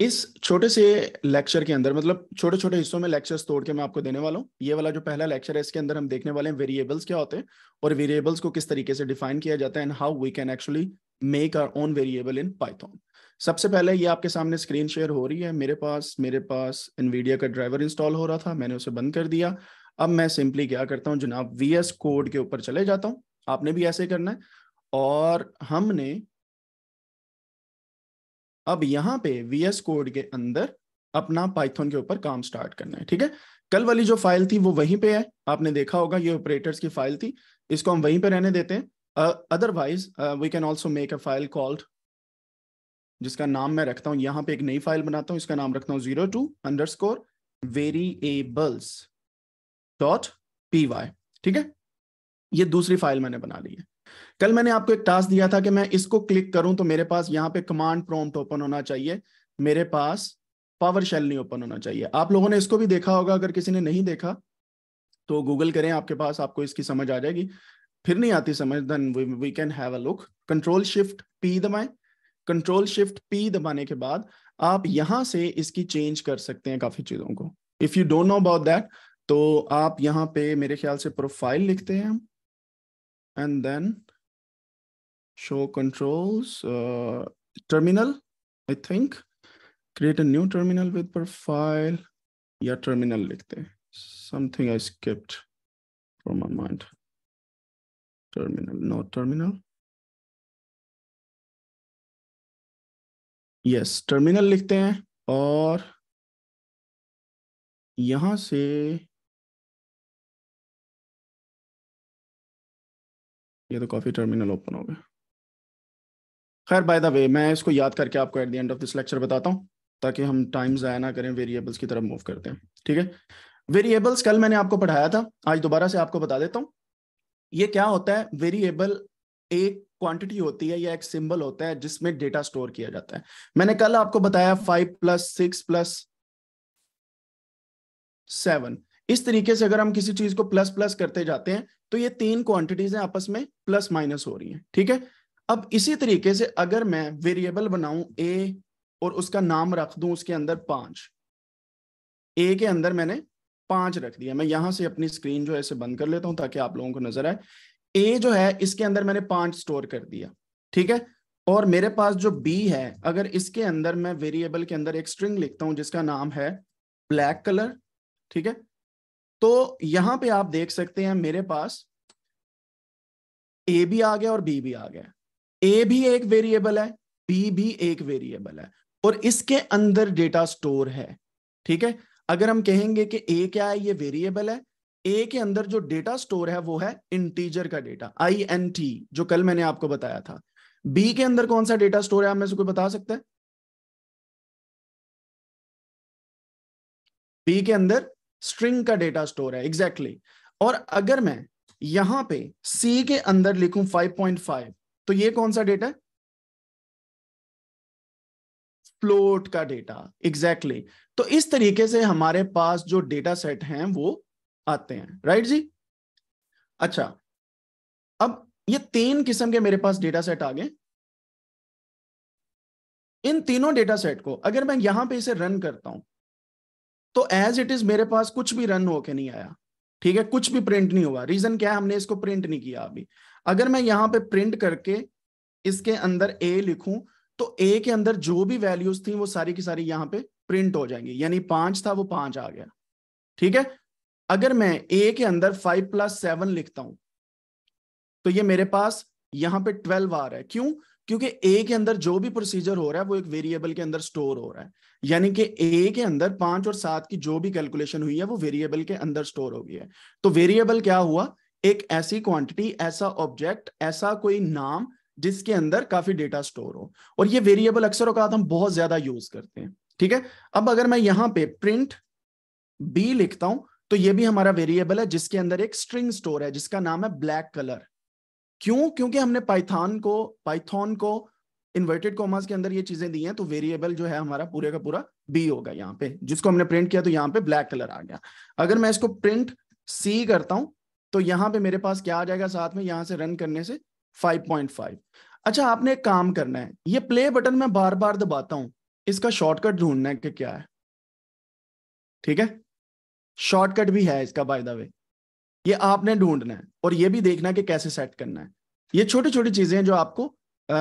इस छोटे से लेक्चर के अंदर मतलब छोटे छोटे हिस्सों में लेक्चर्स तोड़ के मैं आपको देने वाला हूँ ये वाला जो पहला लेक्चर है इसके अंदर हम देखने वाले हैं वेरिएबल्स क्या होते हैं और वेरिएबल्स को किस तरीके से डिफाइन किया जाता है and how we can actually make our own variable in Python सबसे पहले ये आपके सामने स्क्रीन शेयर हो रही है मेरे पास मेरे पास इनवीडिया का ड्राइवर इंस्टॉल हो रहा था मैंने उसे बंद कर दिया अब मैं सिंपली क्या करता हूँ जनाब वी कोड के ऊपर चले जाता हूँ आपने भी ऐसे करना है और हमने अब यहाँ पे वीएस कोड के अंदर अपना पाइथन के ऊपर काम स्टार्ट करना है ठीक है कल वाली जो फाइल थी वो वहीं पे है आपने देखा होगा ये ऑपरेटर्स की फाइल थी इसको हम वहीं पे रहने देते हैं otherwise we can also make a file called जिसका नाम मैं रखता हूँ यहाँ पे एक नई फाइल बनाता हूँ इसका नाम रखता हूँ zero two underscore variables dot P Y ठीक है ये दूसरी फाइल मैंने बना ली है कल मैंने आपको एक टास्क दिया था कि मैं इसको क्लिक करूं तो मेरे पास यहाँ पे कमांड प्रॉम्प्ट ओपन होना चाहिए मेरे पास पावर शेल नहीं ओपन होना चाहिए आप लोगों ने इसको भी देखा होगा अगर किसी ने नहीं देखा तो गूगल करें आपके पास आपको इसकी समझ आ जाएगी फिर नहीं आती समझ then we can have a look control shift P दबाए कंट्रोल शिफ्ट पी दबाने के बाद आप यहां से इसकी चेंज कर सकते हैं काफी चीजों को if you don't know about that तो आप यहां पे मेरे ख्याल से प्रोफाइल लिखते हैं and then show controls, uh, terminal, I think. Create a new terminal with per file. Yeah, terminal likhte. Something I skipped from my mind. Terminal, no terminal. Yes, terminal likhte hain aur yahan se ये तो काफी terminal open हो गए खैर by the way मैं इसको याद करके आपको at the end of this lecture बताता हूँ ताकि हम टाइम ज़ाया ना करें वेरिएबल्स की तरफ मूव करते हैं ठीक है वेरिएबल्स कल मैंने आपको पढ़ाया था आज दोबारा से आपको बता देता हूँ ये क्या होता है वेरिएबल एक क्वांटिटी होती है या एक सिंबल होता है जिसमें डेटा स्टोर किया जाता है मैंने कल आपको बताया five plus six plus seven इस तरीके से अगर हम किसी चीज को प्लस प्लस करते जाते हैं तो ये तीन क्वांटिटीज हैं आपस में प्लस माइनस हो रही हैं ठीक है अब इसी तरीके से अगर मैं वेरिएबल बनाऊं ए और उसका नाम रख दूं उसके अंदर पांच ए के अंदर मैंने पांच रख दिया मैं यहां से अपनी स्क्रीन जो है इसे बंद कर लेता हूं ताकि आप लोगों को नजर आए ए जो है इसके अंदर मैंने पांच स्टोर कर दिया ठीक है और मेरे पास जो बी है अगर इसके अंदर मैं वेरिएबल के अंदर एक स्ट्रिंग लिखता हूं जिसका नाम है ब्लैक कलर ठीक है तो यहां पे आप देख सकते हैं मेरे पास ए भी आ गया और बी भी आ गया ए भी एक वेरिएबल है बी भी एक वेरिएबल है और इसके अंदर डेटा स्टोर है ठीक है अगर हम कहेंगे कि ए क्या है ये वेरिएबल है ए के अंदर जो डेटा स्टोर है वो है इंटीजर का डेटा आई एन टी जो कल मैंने आपको बताया था बी के अंदर कौन सा डेटा स्टोर है आप में से कोई बता सकते हैं बी के अंदर स्ट्रिंग का डेटा स्टोर है एग्जैक्टली exactly. और अगर मैं यहां पे सी के अंदर लिखूं 5.5 तो ये कौन सा डेटा है फ्लोट का डेटा एग्जैक्टली exactly. तो इस तरीके से हमारे पास जो डेटा सेट है वो आते हैं राइट जी अच्छा अब ये तीन किस्म के मेरे पास डेटा सेट आ गए इन तीनों डेटा सेट को अगर मैं यहां पे इसे रन करता हूं तो एज इट इज मेरे पास कुछ भी रन होके नहीं आया ठीक है कुछ भी प्रिंट नहीं हुआ रीजन क्या है हमने इसको प्रिंट नहीं किया अभी अगर मैं यहां पे प्रिंट करके इसके अंदर ए लिखूं तो ए के अंदर जो भी वैल्यूज थी वो सारी की सारी यहां पे प्रिंट हो जाएंगी यानी पांच था वो पांच आ गया ठीक है अगर मैं ए के अंदर फाइव प्लस सेवन लिखता हूं तो ये मेरे पास यहां पे ट्वेल्व आ रहा है क्यों क्योंकि ए के अंदर जो भी प्रोसीजर हो रहा है वो एक वेरिएबल के अंदर स्टोर हो रहा है यानी कि ए के अंदर पांच और सात की जो भी कैलकुलेशन हुई है वो वेरिएबल के अंदर स्टोर हो गई है तो वेरिएबल क्या हुआ एक ऐसी क्वांटिटी ऐसा ऑब्जेक्ट ऐसा कोई नाम जिसके अंदर काफी डेटा स्टोर हो और ये वेरिएबल अक्सर औकात हम बहुत ज्यादा यूज करते हैं ठीक है अब अगर मैं यहां पे प्रिंट बी लिखता हूं तो ये भी हमारा वेरिएबल है जिसके अंदर एक स्ट्रिंग स्टोर है जिसका नाम है ब्लैक कलर क्यों क्योंकि हमने पाइथान को पाइथॉन को इन्वर्टेड कॉमर्स के अंदर ये चीजें दी हैं तो वेरिएबल जो है हमारा पूरे का पूरा बी होगा यहाँ पे जिसको हमने प्रिंट किया तो यहाँ पे ब्लैक कलर आ गया अगर मैं इसको प्रिंट सी करता हूं तो यहां पे मेरे पास क्या आ जाएगा साथ में यहां से रन करने से 5.5 अच्छा आपने एक काम करना है ये प्ले बटन मैं बार बार दबाता हूं इसका शॉर्टकट ढूंढना है कि क्या है ठीक है शॉर्टकट भी है इसका बाय द वे ये आपने ढूंढना है और ये भी देखना है कि कैसे सेट करना है ये छोटी छोटी चीजें जो आपको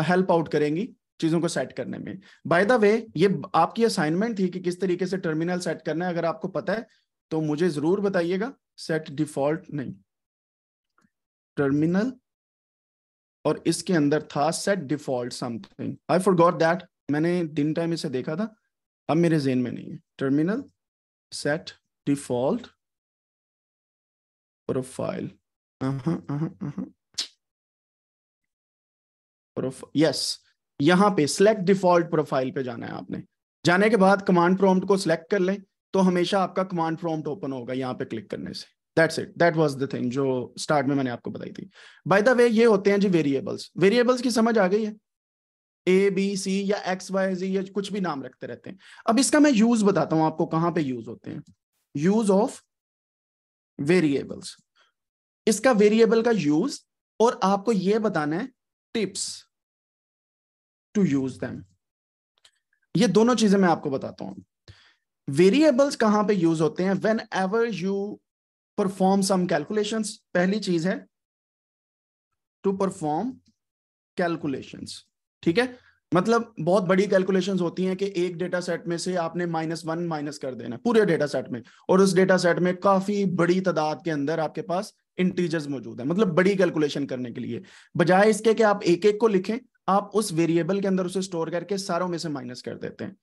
हेल्प आउट करेंगी चीजों को सेट करने में बाय द वे ये आपकी असाइनमेंट थी कि किस तरीके से टर्मिनल सेट करना है अगर आपको पता है तो मुझे जरूर बताइएगा सेट डिफॉल्ट नहीं टर्मिनल और इसके अंदर था set default something I forgot that मैंने दिन टाइम इसे देखा था अब मेरे जेन में नहीं है terminal set default profile yes यहां पे सिलेक्ट डिफॉल्ट प्रोफाइल पे जाना है आपने जाने के बाद कमांड प्रॉम्प्ट को सिलेक्ट कर लें तो हमेशा आपका कमांड प्रॉम्प्ट ओपन होगा यहाँ पे क्लिक करने से that's it that was the thing जो स्टार्ट में मैंने आपको बताई थी बाय द वे ये होते हैं जी वेरिएबल्स वेरिएबल्स की समझ आ गई है ए बी सी या एक्स वाई जी या कुछ भी नाम रखते रहते हैं अब इसका मैं यूज बताता हूं आपको कहां पे यूज होते हैं यूज ऑफ वेरिएबल्स इसका वेरिएबल का यूज और आपको ये बताना है टिप्स टू यूज दैम ये दोनों चीजें मैं आपको बताता हूं वेरिएबल्स कहां पे यूज होते हैं whenever you perform some calculations पहली चीज है टू परफॉर्म कैलकुलेशंस ठीक है मतलब बहुत बड़ी कैलकुलेशंस होती हैं कि एक डेटा सेट में से आपने माइनस वन माइनस कर देना पूरे डेटा सेट में और उस डेटा सेट में काफी बड़ी तादाद के अंदर आपके पास इंटीजर्स मौजूद है मतलब बड़ी कैलकुलेशन करने के लिए बजाय इसके कि आप एक एक को लिखें आप उस वेरिएबल के अंदर उसे स्टोर करके सारों में से माइनस कर देते हैं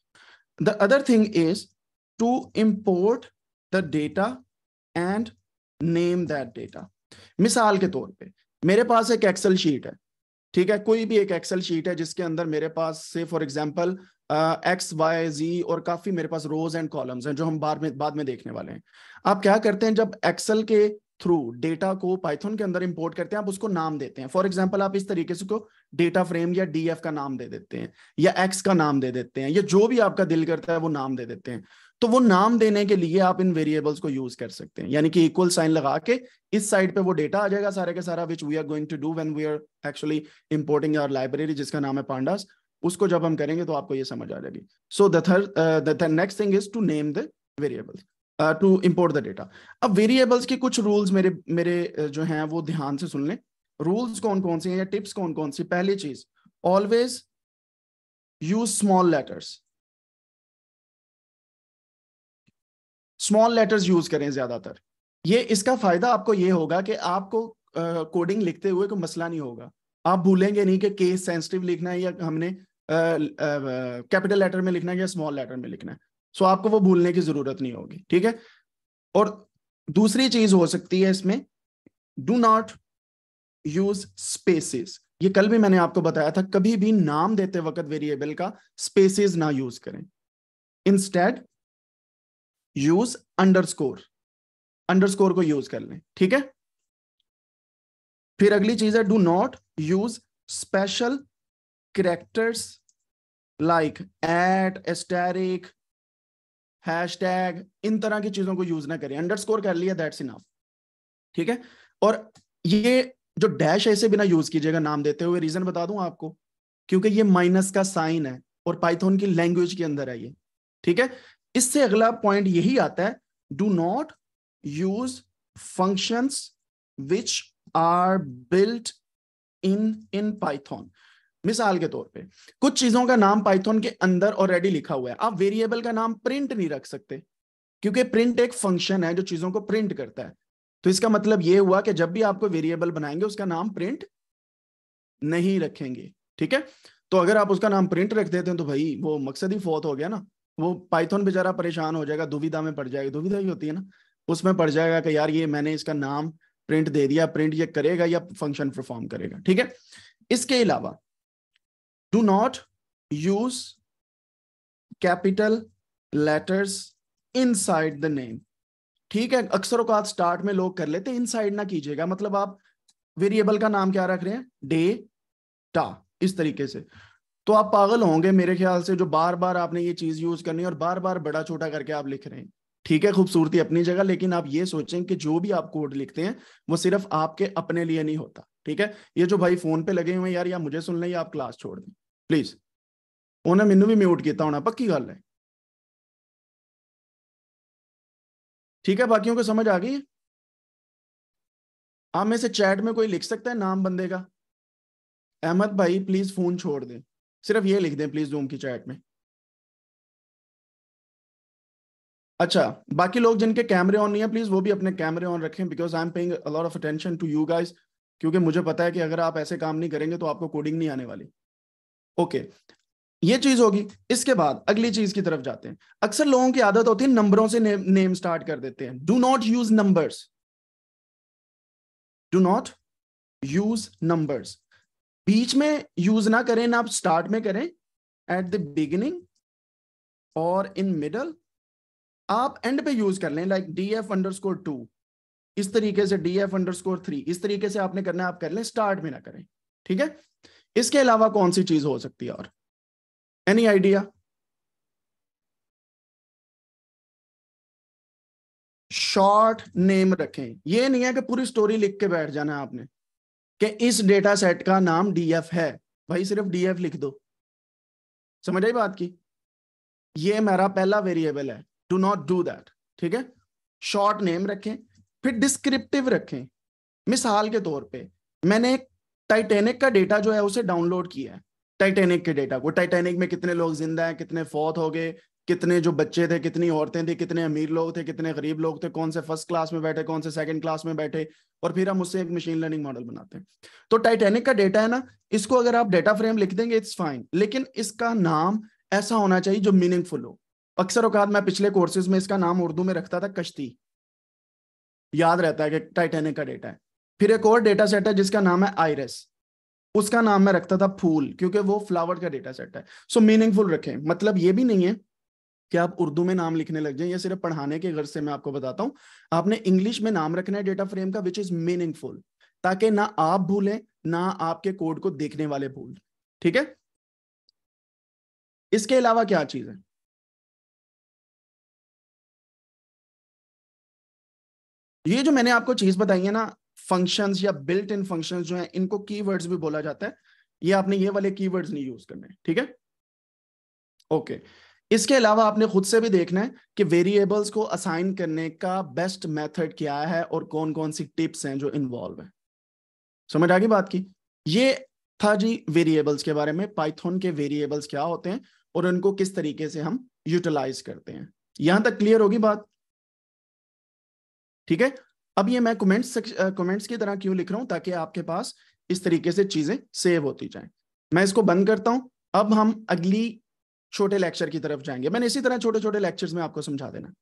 the other thing is to import the data and name that data मिसाल के तौर पे मेरे पास एक एक्सेल शीट है ठीक है कोई भी एक एक्सेल शीट है जिसके अंदर मेरे पास से for example X Y Z और काफी मेरे पास रोज एंड कॉलम्स हैं जो हम बाद में बाद में देखने वाले हैं आप क्या करते हैं जब एक्सेल के थ्रू डेटा को पाइथन के अंदर इंपोर्ट करते हैं आप उसको नाम देते हैं फॉर एग्जाम्पल आप इस तरीके से डेटा फ्रेम या डीएफ का नाम दे देते हैं या एक्स का नाम दे देते हैं या जो भी आपका दिल करता है वो नाम दे देते हैं तो वो नाम देने के लिए आप इन वेरिएबल्स को यूज कर सकते हैं यानी कि इक्वल साइन लगा के इस साइड पे वो डेटा आ जाएगा सारे के सारा which we are going to do when we are actually importing our library जिसका नाम है पांडास उसको जब हम करेंगे तो आपको ये समझ आ जाएगी so the next thing is to name the variables to import the data अब वेरिएबल्स के कुछ रूल्स मेरे मेरे uh, जो हैं वो ध्यान से सुन लें रूल्स कौन कौन से हैं या टिप्स कौन कौन सी पहली चीज always use small letters small letters use करें ज्यादातर ये इसका फायदा आपको ये होगा कि आपको कोडिंग uh, लिखते हुए कोई मसला नहीं होगा आप भूलेंगे नहीं कि केस सेंसिटिव लिखना है या हमने कैपिटल uh, लेटर uh, में लिखना है या स्मॉल लेटर में लिखना है सो so, आपको वो भूलने की जरूरत नहीं होगी ठीक है और दूसरी चीज हो सकती है इसमें डू नॉट यूज स्पेसिस ये कल भी मैंने आपको बताया था कभी भी नाम देते वक्त वेरिएबल का स्पेसिस ना यूज करें इंस्टेड यूज अंडरस्कोर अंडरस्कोर को यूज कर लें ठीक है फिर अगली चीज है do not use special characters like at asterisk hashtag इन तरह की चीजों को यूज ना करें अंडरस्कोर कर लिया दैट्स इनफ ठीक है और ये जो डैश है इसे बिना यूज कीजिएगा नाम देते हुए रीजन बता दूं आपको क्योंकि ये माइनस का साइन है और पाइथन की लैंग्वेज के अंदर है ये ठीक है इससे अगला पॉइंट यही आता है do not use function which are built in in Python मिसाल के तौर पे कुछ चीजों का नाम पाइथॉन के अंदर ऑलरेडी लिखा हुआ है आप वेरिएबल का नाम प्रिंट नहीं रख सकते क्योंकि प्रिंट एक फंक्शन है जो चीजों को प्रिंट करता है तो इसका मतलब यह हुआ कि जब भी आपको वेरिएबल बनाएंगे उसका नाम प्रिंट नहीं रखेंगे ठीक है तो अगर आप उसका नाम प्रिंट रख देते हैं तो भाई वो मकसद ही फोत हो गया ना वो पाइथन बेचारा परेशान हो जाएगा दुविधा में पड़ जाएगा दुविधा ही होती है ना उसमें पड़ जाएगा कि यार ये मैंने इसका नाम प्रिंट दे दिया प्रिंट ये करेगा या फंक्शन परफॉर्म करेगा ठीक है इसके अलावा do not use capital letters inside the name ठीक है अक्सर अवकात स्टार्ट में लोग कर लेते हैं इन साइड ना कीजिएगा मतलब आप वेरिएबल का नाम क्या रख रहे हैं डे टा इस तरीके से तो आप पागल होंगे मेरे ख्याल से जो बार बार आपने ये चीज यूज करनी है और बार बार बड़ा छोटा करके आप लिख रहे हैं ठीक है खूबसूरती अपनी जगह लेकिन आप ये सोचें कि जो भी आप कोड लिखते हैं वो सिर्फ आपके अपने लिए नहीं होता ठीक है ये जो भाई फोन पे लगे हुए यार या मुझे सुन लें या आप क्लास छोड़ दें प्लीज उन्हें मैनू भी म्यूट किया होना पक्की गल है ठीक है बाकियों को समझ आ गई आप में से चैट में कोई लिख सकता है नाम बंदे का अहमद भाई प्लीज फोन छोड़ दें सिर्फ ये लिख दें प्लीज जूम की चैट में अच्छा बाकी लोग जिनके कैमरे ऑन नहीं है प्लीज वो भी अपने कैमरे ऑन रखें because I am paying a lot of attention to you guys क्योंकि मुझे पता है कि अगर आप ऐसे काम नहीं करेंगे तो आपको कोडिंग नहीं आने वाली ओके okay. ये चीज होगी इसके बाद अगली चीज की तरफ जाते हैं अक्सर लोगों की आदत होती है नंबरों से ने, नेम स्टार्ट कर देते हैं do not use numbers do not use numbers बीच में यूज ना करें ना आप स्टार्ट में करें एट द बिगिनिंग और इन मिडल आप एंड पे यूज कर लें like D F underscore two इस तरीके से D F underscore three इस तरीके से आपने करना है आप कर लें स्टार्ट में ना करें ठीक है इसके अलावा कौन सी चीज हो सकती है और एनी आइडिया शॉर्ट नेम रखें ये नहीं है कि पूरी स्टोरी लिख के बैठ जाना है आपने कि इस डेटा सेट का नाम डीएफ है भाई सिर्फ डीएफ लिख दो समझ आई बात की ये मेरा पहला वेरिएबल है डू नॉट डू दैट ठीक है शॉर्ट नेम रखें फिर डिस्क्रिप्टिव रखें मिसाल के तौर पे मैंने टाइटेनिक का डेटा जो है उसे डाउनलोड किया है टाइटेनिक के डेटा को टाइटेनिक में कितने लोग जिंदा हैं कितने फौत हो गए कितने जो बच्चे थे कितनी औरतें थी कितने अमीर लोग थे कितने गरीब लोग थे कौन से फर्स्ट क्लास में बैठे कौन से सेकंड क्लास में बैठे और फिर हम उससे एक मशीन लर्निंग मॉडल बनाते हैं तो टाइटेनिक का डेटा है ना इसको अगर आप डेटा फ्रेम लिख देंगे इट्स फाइन लेकिन इसका नाम ऐसा होना चाहिए जो मीनिंगफुल हो अक्सर औकात मैं पिछले कोर्सेज में इसका नाम उर्दू में रखता था कश्ती याद रहता है कि टाइटेनिक का डेटा है फिर एक और डेटा सेट है जिसका नाम है आयरस उसका नाम मैं रखता था फूल क्योंकि वो फ्लावर का डेटा सेट है सो मीनिंगफुल रखें मतलब ये भी नहीं है कि आप उर्दू में नाम लिखने लग जाए ये सिर्फ पढ़ाने के गर्ज से मैं आपको बताता हूँ आपने इंग्लिश में नाम रखना है डेटा फ्रेम का विच इज मीनिंगफुल ताकि ना आप भूलें ना आपके कोड को देखने वाले भूल ठीक है इसके अलावा क्या चीज है ये जो मैंने आपको चीज बताई है ना फंक्शंस या बिल्ट इन फंक्शंस जो है इनको कीवर्ड्स भी बोला जाता है ये आपने ये वाले कीवर्ड्स नहीं यूज करने ठीक है ओके okay. इसके अलावा आपने खुद से भी देखना है कि वेरिएबल्स को असाइन करने का बेस्ट मेथड क्या है और कौन कौन सी टिप्स हैं जो इन्वॉल्व है समझ आगे बात की ये था जी वेरिएबल्स के बारे में पाइथन के वेरिएबल्स क्या होते हैं और उनको किस तरीके से हम यूटिलाइज करते हैं यहां तक क्लियर होगी बात ठीक है अब ये मैं कमेंट्स कमेंट्स की तरह क्यों लिख रहा हूं ताकि आपके पास इस तरीके से चीजें सेव होती जाएं मैं इसको बंद करता हूं अब हम अगली छोटे लेक्चर की तरफ जाएंगे मैंने इसी तरह छोटे छोटे लेक्चर्स में आपको समझा देना